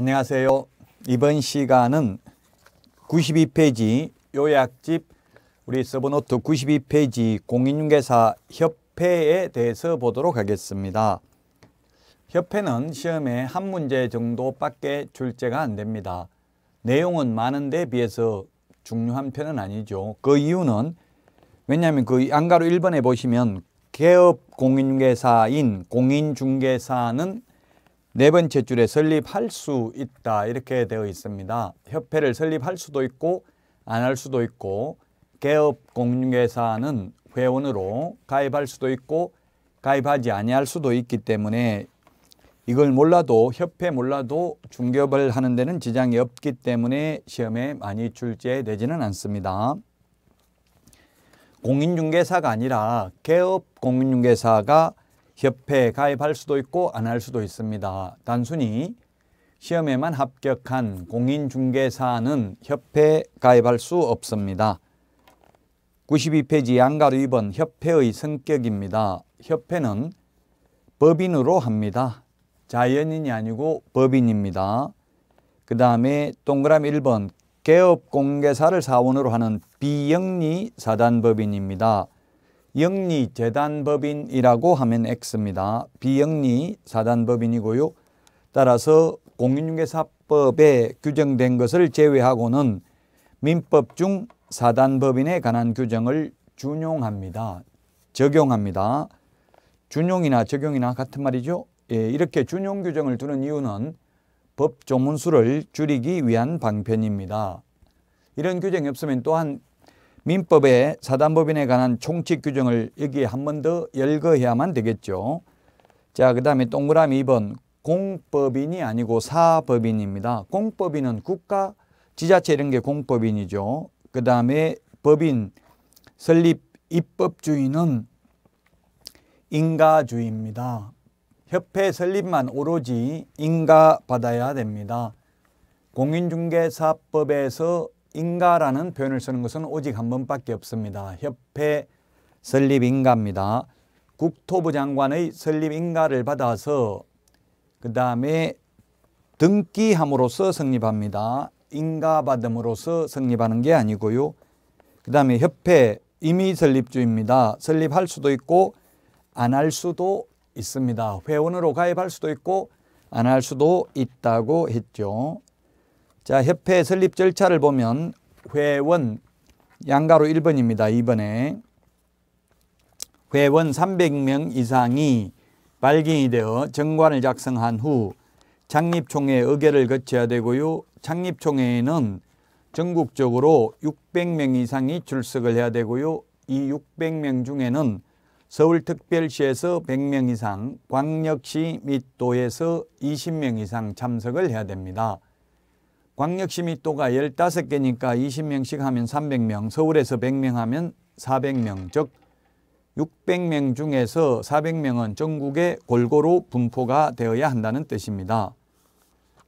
안녕하세요. 이번 시간은 92페이지 요약집 우리 서브노트 92페이지 공인중개사 협회에 대해서 보도록 하겠습니다. 협회는 시험에 한 문제 정도밖에 출제가 안 됩니다. 내용은 많은데 비해서 중요한 편은 아니죠. 그 이유는 왜냐하면 그 안가로 1번에 보시면 개업 공인중개사인 공인중개사는 네 번째 줄에 설립할 수 있다 이렇게 되어 있습니다. 협회를 설립할 수도 있고 안 할 수도 있고 개업 공인회사는 회원으로 가입할 수도 있고 가입하지 아니할 수도 있기 때문에 이걸 몰라도 협회 몰라도 중개업을 하는 데는 지장이 없기 때문에 시험에 많이 출제되지는 않습니다. 공인중개사가 아니라 개업 공인중개사가 협회에 가입할 수도 있고 안 할 수도 있습니다. 단순히 시험에만 합격한 공인중개사는 협회에 가입할 수 없습니다. 92페이지 양가로 2번 협회의 성격입니다. 협회는 법인으로 합니다. 자연인이 아니고 법인입니다. 그 다음에 동그라미 1번 개업공개사를 사원으로 하는 비영리 사단법인입니다. 영리 재단법인이라고 하면 X입니다. 비영리 사단법인이고요. 따라서 공인중개사법에 규정된 것을 제외하고는 민법 중 사단법인에 관한 규정을 준용합니다. 적용합니다. 준용이나 적용이나 같은 말이죠. 예, 이렇게 준용 규정을 두는 이유는 법 조문수를 줄이기 위한 방편입니다. 이런 규정이 없으면 또한 민법의 사단법인에 관한 총칙 규정을 여기에 한 번 더 열거해야만 되겠죠. 자, 그 다음에 동그라미 2번 공법인이 아니고 사법인입니다. 공법인은 국가, 지자체 이런 게 공법인이죠. 그 다음에 법인, 설립, 입법주의는 인가주의입니다. 협회 설립만 오로지 인가받아야 됩니다. 공인중개사법에서 인가라는 표현을 쓰는 것은 오직 한 번밖에 없습니다. 협회 설립 인가입니다. 국토부 장관의 설립 인가를 받아서 그 다음에 등기함으로써 성립합니다. 인가받음으로써 성립하는 게 아니고요. 그 다음에 협회 임의 설립주입니다. 설립할 수도 있고 안 할 수도 있습니다. 회원으로 가입할 수도 있고 안 할 수도 있다고 했죠. 자, 협회 설립 절차를 보면 회원 양가로 1번입니다. 이번에 회원 300명 이상이 발견이 되어 정관을 작성한 후 창립총회 의결을 거쳐야 되고요. 창립총회에는 전국적으로 600명 이상이 출석을 해야 되고요. 이 600명 중에는 서울특별시에서 100명 이상, 광역시 및 도에서 20명 이상 참석을 해야 됩니다. 광역시민또가 15개니까 20명씩 하면 300명, 서울에서 100명 하면 400명, 즉 600명 중에서 400명은 전국에 골고루 분포가 되어야 한다는 뜻입니다.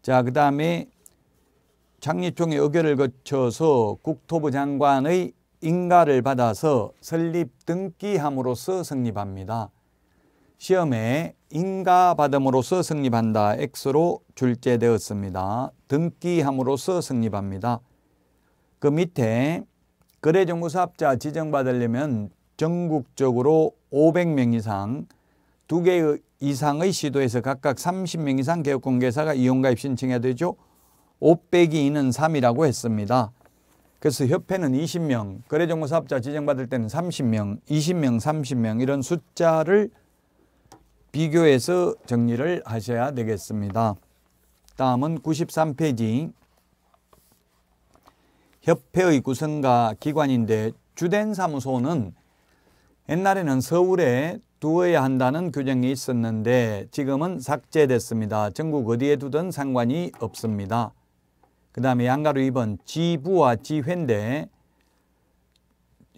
자, 그 다음에 장립총회 의결을 거쳐서 국토부 장관의 인가를 받아서 설립 등기함으로써 성립합니다. 시험에 인가받음으로써 승립한다 X로 출제되었습니다 등기함으로써 승립합니다그 밑에 거래정보사업자 지정받으려면 전국적으로 500명 이상 두 개 이상의 시도에서 각각 30명 이상 개업공개사가 이용가입 신청해야 되죠. 5 0 0이있는 3이라고 했습니다. 그래서 협회는 20명, 거래정보사업자 지정받을 때는 30명, 20명, 30명 이런 숫자를 비교해서 정리를 하셔야 되겠습니다. 다음은 93페이지 협회의 구성과 기관인데 주된 사무소는 옛날에는 서울에 두어야 한다는 규정이 있었는데 지금은 삭제됐습니다. 전국 어디에 두든 상관이 없습니다. 그 다음에 양가로 2번 지부와 지회인데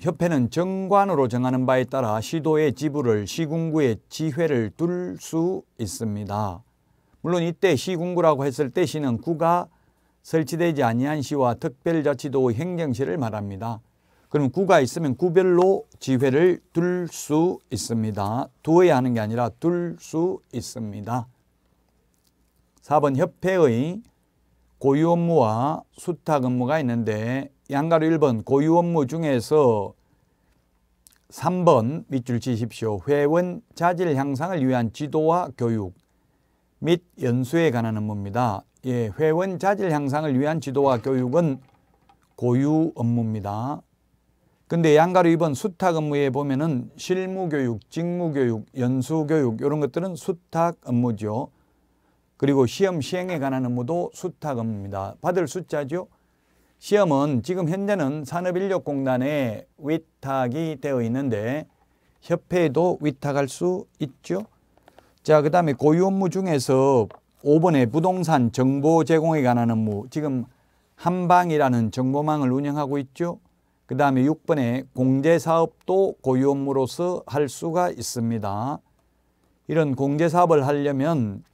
협회는 정관으로 정하는 바에 따라 시도의 지부를 시군구의 지회를 둘 수 있습니다. 물론 이때 시군구라고 했을 때 시는 구가 설치되지 아니한 시와 특별자치도의 행정시를 말합니다. 그럼 구가 있으면 구별로 지회를 둘 수 있습니다. 두어야 하는 게 아니라 둘 수 있습니다. 4번 협회의 고유 업무와 수탁 업무가 있는데 양가로 1번 고유 업무 중에서 3번 밑줄 치십시오. 회원 자질 향상을 위한 지도와 교육 및 연수에 관한 업무입니다. 예, 회원 자질 향상을 위한 지도와 교육은 고유 업무입니다. 근데 양가로 2번 수탁 업무에 보면은 실무 교육, 직무 교육, 연수 교육 이런 것들은 수탁 업무죠. 그리고 시험 시행에 관한 업무도 수탁 업무입니다. 받을 숫자죠. 시험은 지금 현재는 산업인력공단에 위탁이 되어 있는데 협회에도 위탁할 수 있죠. 자, 그 다음에 고유 업무 중에서 5번에 부동산 정보 제공에 관한 업무 지금 한방이라는 정보망을 운영하고 있죠. 그 다음에 6번에 공제사업도 고유 업무로서 할 수가 있습니다. 이런 공제사업을 하려면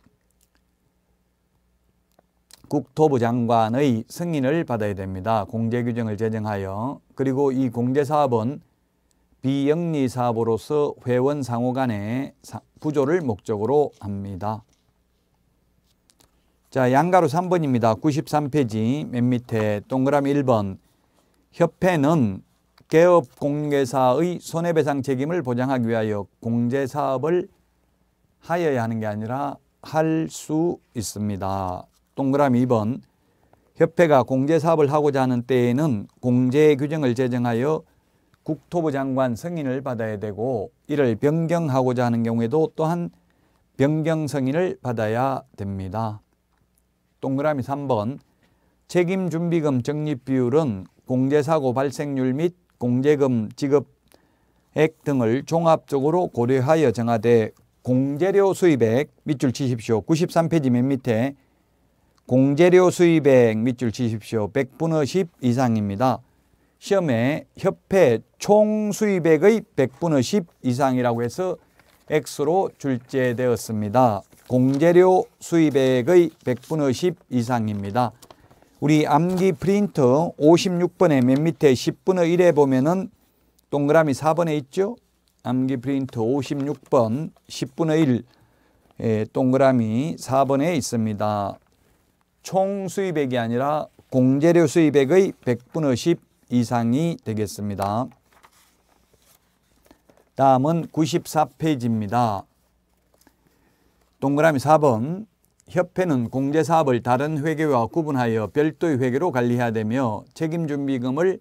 국토부 장관의 승인을 받아야 됩니다. 공제 규정을 제정하여 그리고 이 공제 사업은 비영리 사업으로서 회원 상호 간의 부조를 목적으로 합니다. 자, 양가로 3번입니다. 93페이지 맨 밑에 동그라미 1번. 협회는 개업 공개사의 손해배상 책임을 보장하기 위하여 공제사업을 하여야 하는 게 아니라 할 수 있습니다. 동그라미 2번 협회가 공제 사업을 하고자 하는 때에는 공제 규정을 제정하여 국토부 장관 승인을 받아야 되고 이를 변경하고자 하는 경우에도 또한 변경 승인을 받아야 됩니다. 동그라미 3번 책임준비금 적립 비율은 공제사고 발생률 및 공제금 지급액 등을 종합적으로 고려하여 정하되 공제료 수입액 밑줄 치십시오. 93페이지 맨 밑에 공재료 수입액 밑줄 치십시오. 100분의 10 이상입니다. 시험에 협회 총 수입액의 100분의 10 이상이라고 해서 X로 출제되었습니다. 공재료 수입액의 100분의 10 이상입니다. 우리 암기 프린터 56번의 맨 밑에 10분의 1에 보면은 동그라미 4번에 있죠? 암기 프린터 56번 10분의 1 동그라미 4번에 있습니다. 총 수입액이 아니라 공제료 수입액의 100분의 10 이상이 되겠습니다. 다음은 94페이지입니다. 동그라미 4번 협회는 공제사업을 다른 회계와 구분하여 별도의 회계로 관리해야 되며 책임준비금을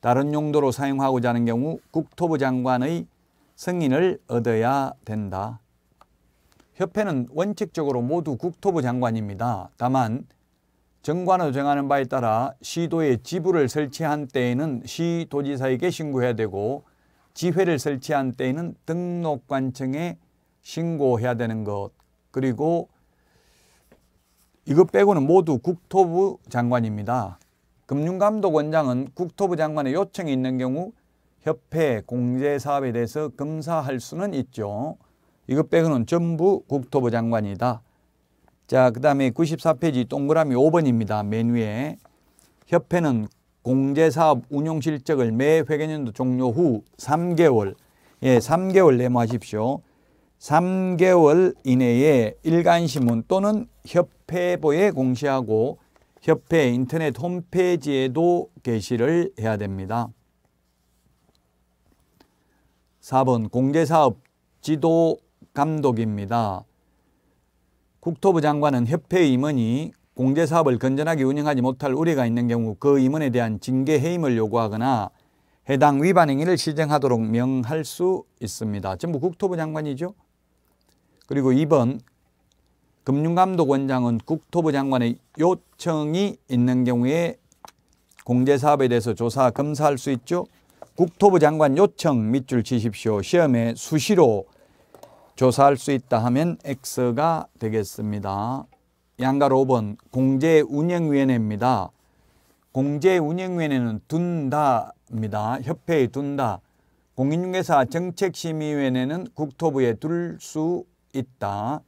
다른 용도로 사용하고자 하는 경우 국토부 장관의 승인을 얻어야 된다. 협회는 원칙적으로 모두 국토부 장관입니다. 다만 정관을 정하는 바에 따라 시도에 지부를 설치한 때에는 시도지사에게 신고해야 되고 지회를 설치한 때에는 등록관청에 신고해야 되는 것 그리고 이것 빼고는 모두 국토부 장관입니다. 금융감독원장은 국토부 장관의 요청이 있는 경우 협회 공제사업에 대해서 검사할 수는 있죠. 이것 빼고는 전부 국토부 장관이다. 자, 그 다음에 94페이지 동그라미 5번입니다. 메뉴에 협회는 공제사업 운용실적을 매 회계년도 종료 후 3개월, 예, 3개월 내모하십시오. 3개월 이내에 일간신문 또는 협회보에 공시하고 협회 인터넷 홈페이지에도 게시를 해야 됩니다. 4번 공제사업 지도 감독입니다. 국토부 장관은 협회 임원이 공제사업을 건전하게 운영하지 못할 우려가 있는 경우 그 임원에 대한 징계 해임을 요구하거나 해당 위반 행위를 시정하도록 명할 수 있습니다. 전부 국토부 장관이죠. 그리고 2번 금융감독원장은 국토부 장관의 요청이 있는 경우에 공제사업에 대해서 조사, 검사할 수 있죠. 국토부 장관 요청 밑줄 치십시오. 시험에 수시로 조사할 수 있다 하면 X가 되겠습니다. 양가 5번 공제운영위원회입니다. 공제운영위원회는 둔다입니다. 협회의 둔다. 공인중개사 정책심의위원회는 국토부에 둘 수 있다.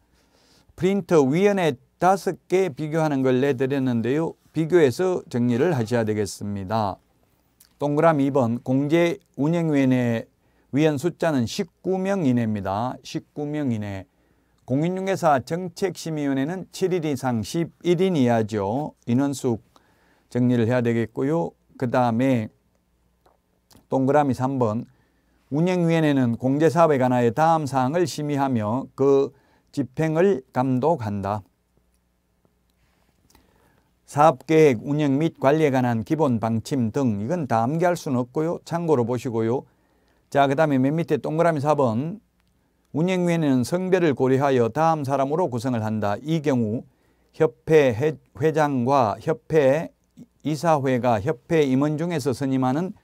프린터 위원회 다섯 개 비교하는 걸 내드렸는데요. 비교해서 정리를 하셔야 되겠습니다. 동그라미 2번 공제운영위원회 위원 숫자는 19명 이내입니다. 19명 이내. 공인중개사 정책심의위원회는 7일 이상 11인 이하죠. 인원수 정리를 해야 되겠고요. 그 다음에 동그라미 3번 운영위원회는 공제사업에 관하여 다음 사항을 심의하며 그 집행을 감독한다. 사업계획, 운영 및 관리에 관한 기본 방침 등 이건 다 암기할 수는 없고요. 참고로 보시고요. 자, 그 다음에 맨 밑에 동그라미 4번. 운영위원회는 성별을 고려하여 다음 사람으로 구성을 한다. 이 경우 협회 회장과 협회 이사회가 협회 임원 중에서 선임하는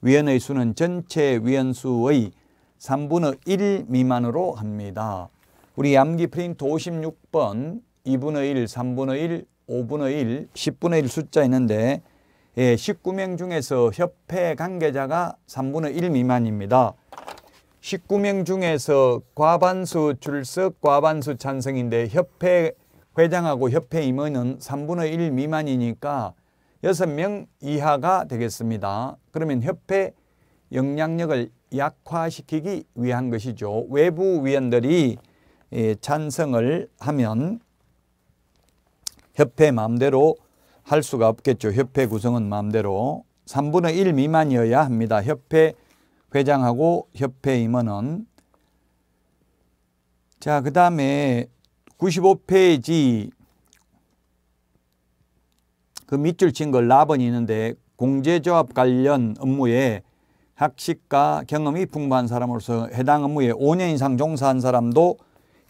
위원의 수는 전체 위원수의 3분의 1 미만으로 합니다. 우리 암기 프린트 56번 2분의 1, 3분의 1, 5분의 1, 10분의 1 숫자 있는데 예, 19명 중에서 협회 관계자가 3분의 1 미만입니다. 19명 중에서 과반수 출석, 과반수 찬성인데 협회 회장하고 협회 임원은 3분의 1 미만이니까 6명 이하가 되겠습니다. 그러면 협회 영향력을 약화시키기 위한 것이죠. 외부 위원들이 예, 찬성을 하면 협회 마음대로 할 수가 없겠죠. 협회 구성은 마음대로 3분의 1 미만이어야 합니다. 협회 회장하고 협회 임원은 자, 그 다음에 95페이지 그 밑줄 친걸라번 있는데 공제조합 관련 업무에 학식과 경험이 풍부한 사람으로서 해당 업무에 5년 이상 종사한 사람도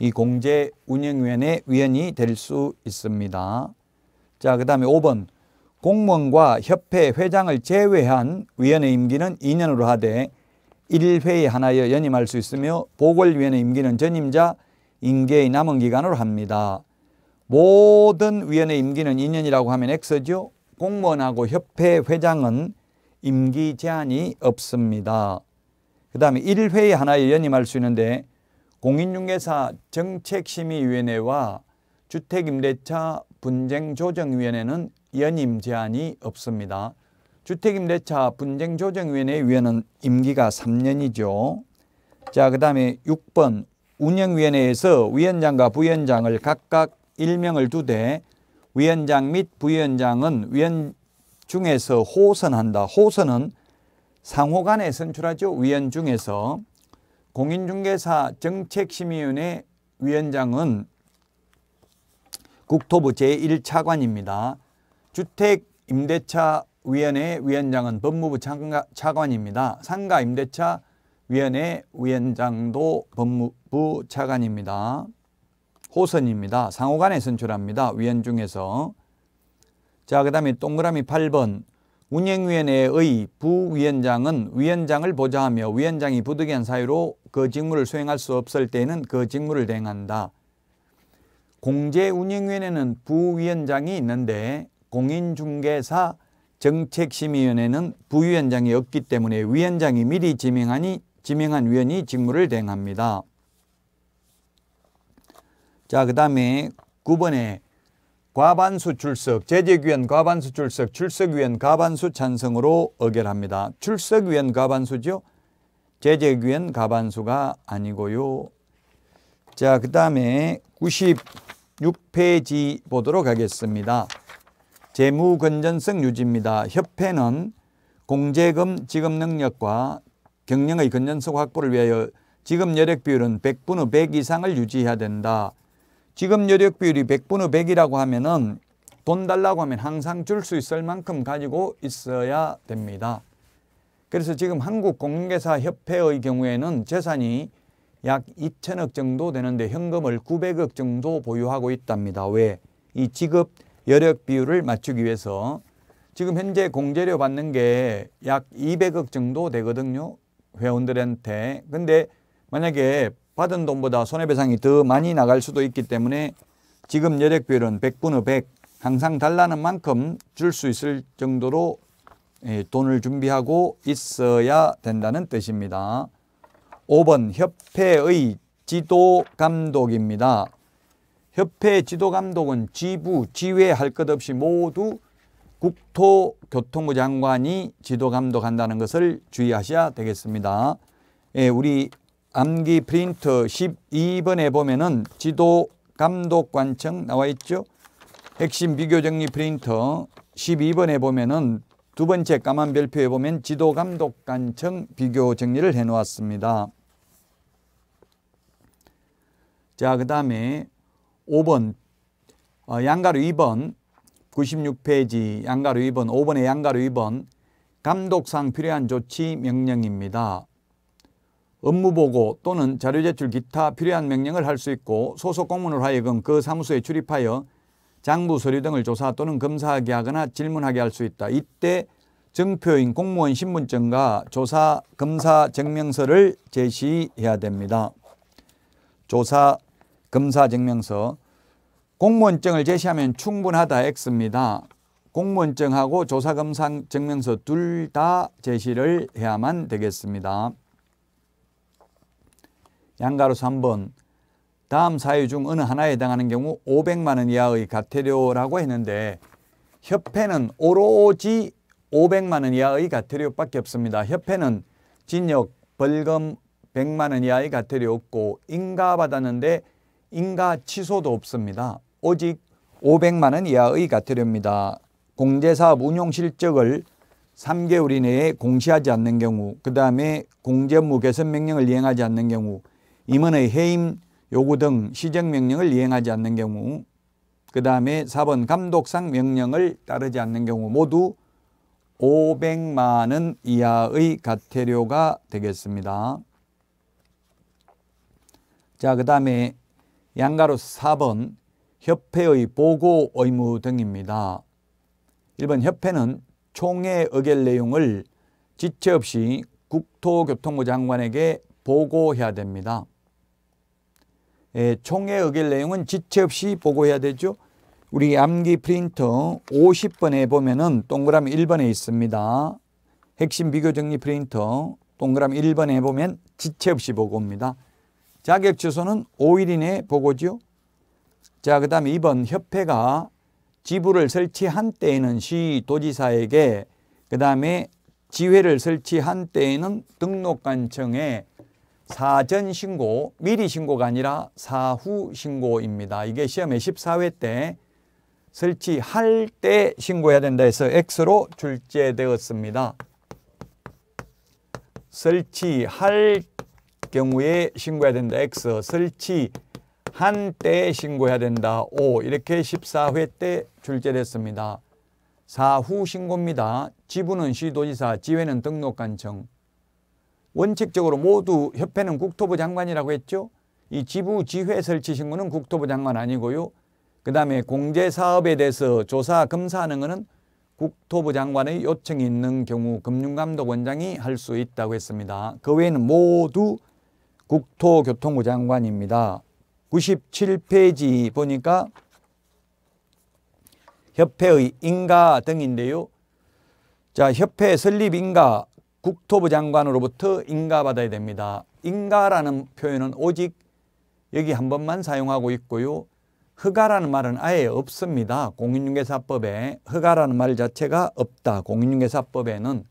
이 공제운영위원회 위원이 될 수 있습니다. 자, 그 다음에 5번. 공무원과 협회 회장을 제외한 위원회 임기는 2년으로 하되 1회에 하나여 연임할 수 있으며 보궐위원회 임기는 전임자 임계의 남은 기간으로 합니다. 모든 위원회 임기는 2년이라고 하면 X죠. 공무원하고 협회 회장은 임기 제한이 없습니다. 그 다음에 1회에 하나에 연임할 수 있는데 공인중개사 정책심의위원회와 주택임대차 분쟁조정위원회는 연임 제한이 없습니다. 주택임대차 분쟁조정위원회 위원은 임기가 3년이죠. 자, 그 다음에 6번 운영위원회에서 위원장과 부위원장을 각각 1명을 두되 위원장 및 부위원장은 위원 중에서 호선한다. 호선은 상호 간에 선출하죠. 위원 중에서 공인중개사 정책심의위원회 위원장은 국토부 제1차관입니다. 주택임대차위원회 위원장은 법무부 차관입니다. 상가임대차위원회 위원장도 법무부 차관입니다. 호선입니다. 상호간에 선출합니다. 위원 중에서. 자, 그 다음에 동그라미 8번. 운영위원회의 부위원장은 위원장을 보좌하며 위원장이 부득이한 사유로 그 직무를 수행할 수 없을 때는그 직무를 대행한다. 공제운영위원회는 부위원장이 있는데 공인중개사 정책심의위원회는 부위원장이 없기 때문에 위원장이 미리 지명하니 지명한 위원이 직무를 대행합니다. 자, 그 다음에 9번에 과반수 출석, 재직위원 과반수 출석, 출석위원 과반수 찬성으로 의결합니다. 출석위원 과반수죠. 재직위원 과반수가 아니고요. 자, 그 다음에 96페이지 보도록 하겠습니다. 재무건전성 유지입니다. 협회는 공제금 지급 능력과 경영의 건전성 확보를 위하여 지급 여력 비율은 100분의 100 이상을 유지해야 된다. 지급 여력 비율이 100분의 100이라고 하면은 돈 달라고 하면 항상 줄 수 있을 만큼 가지고 있어야 됩니다. 그래서 지금 한국공인사협회의 경우에는 재산이 약 2천억 정도 되는데 현금을 900억 정도 보유하고 있답니다. 왜? 이 지급 여력 비율을 맞추기 위해서 지금 현재 공제료 받는 게 약 200억 정도 되거든요. 회원들한테. 근데 만약에 받은 돈보다 손해배상이 더 많이 나갈 수도 있기 때문에 지금 여력 비율은 100분의 100 항상 달라는 만큼 줄 수 있을 정도로 예, 돈을 준비하고 있어야 된다는 뜻입니다. 5번 협회의 지도 감독입니다. 협회 지도 감독은 지부, 지회 할 것 없이 모두 국토교통부 장관이 지도 감독한다는 것을 주의하셔야 되겠습니다. 예, 우리 암기 프린트 12번에 보면은 지도 감독 관청 나와 있죠. 핵심 비교 정리 프린터 12번에 보면은 두 번째 까만 별표에 보면 지도감독관청 비교 정리를 해놓았습니다. 자, 그 다음에 5번 어, 양가루 2번 96페이지 양가루 2번 5번의 양가루 2번 감독상 필요한 조치 명령입니다. 업무보고 또는 자료 제출 기타 필요한 명령을 할 수 있고 소속 공무원 하여금 그 사무소에 출입하여 장부 서류 등을 조사 또는 검사하게 하거나 질문하게 할 수 있다. 이때 증표인 공무원 신분증과 조사 검사 증명서를 제시해야 됩니다. 조사 검사 증명서 공무원증을 제시하면 충분하다 X입니다. 공무원증하고 조사 검사 증명서 둘 다 제시를 해야만 되겠습니다. 양가로서 한번 다음 사유 중 어느 하나에 해당하는 경우 500만 원 이하의 과태료라고 했는데 협회는 오로지 500만 원 이하의 과태료밖에 없습니다. 협회는 진역, 벌금 100만 원 이하의 과태료 없고 인가 받았는데 인가 취소도 없습니다. 오직 500만 원 이하의 과태료입니다. 공제사업 운용 실적을 3개월 이내에 공시하지 않는 경우, 그 다음에 공제업무 개선 명령을 이행하지 않는 경우, 임원의 해임 요구 등 시정명령을 이행하지 않는 경우 그 다음에 4번 감독상 명령을 따르지 않는 경우 모두 500만 원 이하의 과태료가 되겠습니다. 자, 그 다음에 양가로 4번 협회의 보고 의무 등입니다. 1번 협회는 총회 의결 내용을 지체 없이 국토교통부 장관에게 보고해야 됩니다. 예, 총회 의결 내용은 지체 없이 보고해야 되죠. 우리 암기 프린터 50번에 보면은 동그라미 1번에 있습니다. 핵심 비교 정리 프린터 동그라미 1번에 보면 지체 없이 보고입니다. 자격 취소는 5일 이내 보고지 자, 그다음 2번 협회가 지부를 설치한 때에는 시 도지사에게 그 다음에 지회를 설치한 때에는 등록관청에 사전 신고, 미리 신고가 아니라 사후 신고입니다. 이게 시험에 14회 때 설치할 때 신고해야 된다 해서 X로 출제되었습니다. 설치할 경우에 신고해야 된다. X. 설치한 때 신고해야 된다. O. 이렇게 14회 때 출제됐습니다. 사후 신고입니다. 지부는 시도지사, 지회는 등록관청. 원칙적으로 모두 협회는 국토부 장관이라고 했죠. 이 지부 지회 설치 신고는 국토부 장관 아니고요. 그 다음에 공제사업에 대해서 조사 검사하는 것은 국토부 장관의 요청이 있는 경우 금융감독원장이 할 수 있다고 했습니다. 그 외에는 모두 국토교통부 장관입니다. 97페이지 보니까 협회의 인가 등인데요. 자, 협회 설립 인가 국토부 장관으로부터 인가받아야 됩니다. 인가라는 표현은 오직 여기 한 번만 사용하고 있고요. 허가라는 말은 아예 없습니다. 공인중개사법에 허가라는 말 자체가 없다. 공인중개사법에는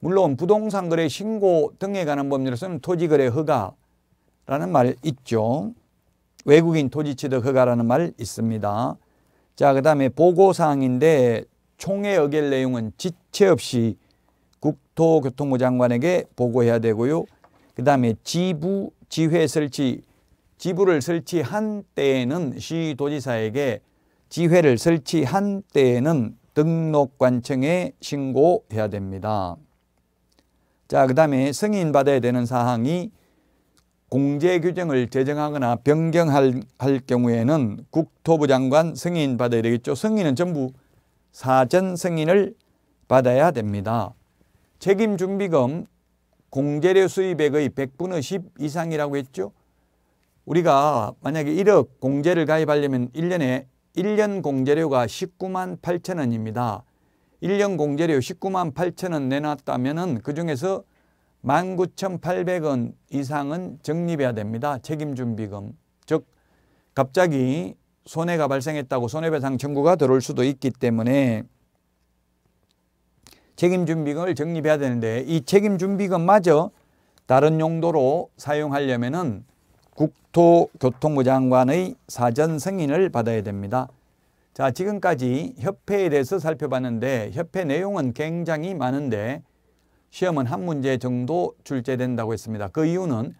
물론 부동산 거래 신고 등에 관한 법률에서는 토지 거래 허가라는 말 있죠. 외국인 토지 취득 허가라는 말 있습니다. 자, 그다음에 보고 사항인데 총의 의결 내용은 지체 없이 국토교통부 장관에게 보고해야 되고요. 그 다음에 지부, 지회 설치, 지부를 설치한 때에는 시도지사에게 지회를 설치한 때에는 등록관청에 신고해야 됩니다. 자, 그 다음에 승인받아야 되는 사항이 공제 규정을 제정하거나 변경할 경우에는 국토부 장관 승인 받아야 되겠죠. 승인은 전부 사전 승인을 받아야 됩니다. 책임준비금 공제료 수입액의 100분의 10 이상이라고 했죠. 우리가 만약에 1억 공제를 가입하려면 1년에 1년 공제료가 19만 8천 원입니다. 1년 공제료 19만 8천 원 내놨다면 그 중에서 19,800원 이상은 적립해야 됩니다. 책임준비금. 즉 갑자기 손해가 발생했다고 손해배상 청구가 들어올 수도 있기 때문에 책임준비금을 적립해야 되는데 이 책임준비금마저 다른 용도로 사용하려면 은 국토교통부 장관의 사전 승인을 받아야 됩니다. 자 지금까지 협회에 대해서 살펴봤는데 협회 내용은 굉장히 많은데 시험은 한 문제 정도 출제된다고 했습니다. 그 이유는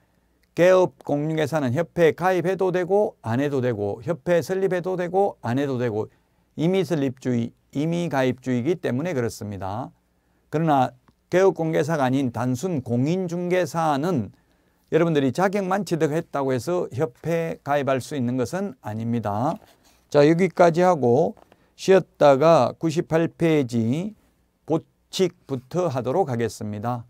개업 공유회사는 협회 가입해도 되고 안 해도 되고 협회 설립해도 되고 안 해도 되고 이미 설립주의, 이미 가입주의이기 때문에 그렇습니다. 그러나 개업공개사가 아닌 단순 공인중개사는 여러분들이 자격만 취득했다고 해서 협회 에 가입할 수 있는 것은 아닙니다. 자 여기까지 하고 쉬었다가 98페이지 보칙부터 하도록 하겠습니다.